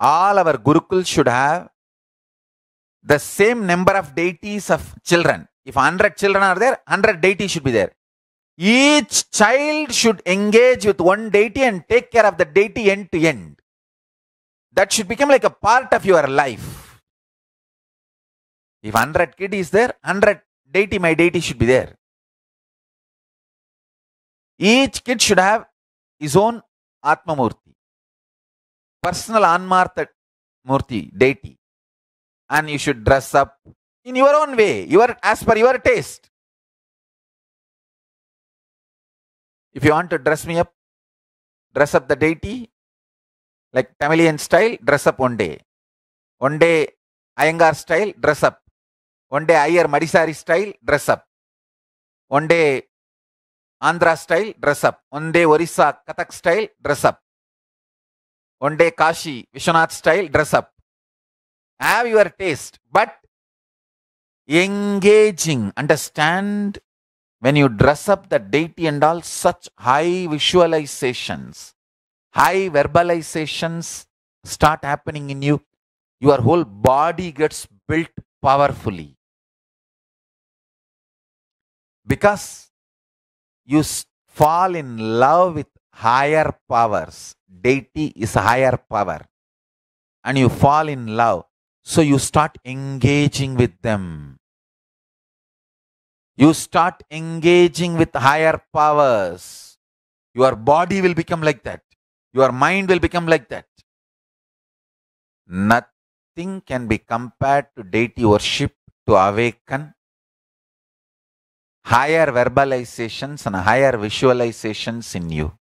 all our Gurukul should have the same number of deities of children. If 100 children are there, 100 deities should be there. Each child should engage with one deity and take care of the deity end to end. That should become like a part of your life. If 100 kid is there, 100 deity, my deity should be there. Each kid should have his own Atma Murti. personal anmartha Murti, deity. And you should dress up in your own way, your, as per your taste. If you want to dress me up, dress up the deity, like Tamilian style, dress up one day. One day, ayengar style, dress up. One day, Iyer Madisari style, dress up. One day, Andhra style, dress up. One day, Orissa Kathak style, dress up. one day Kashi, Vishwanath style, dress up. Have your taste, but engaging. Understand when you dress up the deity and all, such high visualizations, high verbalizations start happening in you. Your whole body gets built powerfully. Because you fall in love with higher powers, deity is higher power and you fall in love so you start engaging with them you start engaging with higher powers your body will become like that your mind will become like that nothing can be compared to deity worship to awaken higher verbalizations and higher visualizations in you